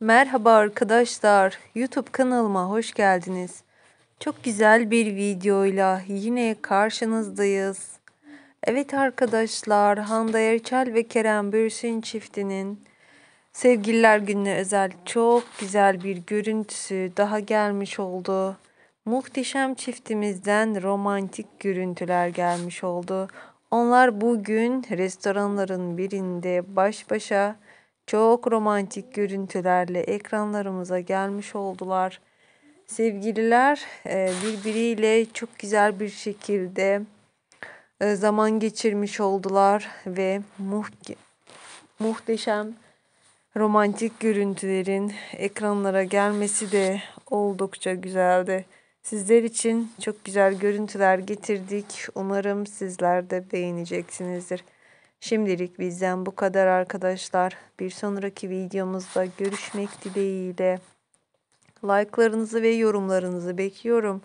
Merhaba arkadaşlar, YouTube kanalıma hoş geldiniz. Çok güzel bir videoyla yine karşınızdayız. Evet arkadaşlar, Hande Erçel ve Kerem Bürsin çiftinin Sevgililer Günü'ne özel çok güzel bir görüntüsü daha gelmiş oldu. Muhteşem çiftimizden romantik görüntüler gelmiş oldu. Onlar bugün restoranların birinde baş başa çok romantik görüntülerle ekranlarımıza gelmiş oldular. Sevgililer e, birbiriyle çok güzel bir şekilde e, zaman geçirmiş oldular ve muhteşem romantik görüntülerin ekranlara gelmesi de oldukça güzeldi. Sizler için çok güzel görüntüler getirdik. Umarım sizler de beğeneceksinizdir. Şimdilik bizden bu kadar arkadaşlar. Bir sonraki videomuzda görüşmek dileğiyle. Like'larınızı ve yorumlarınızı bekliyorum.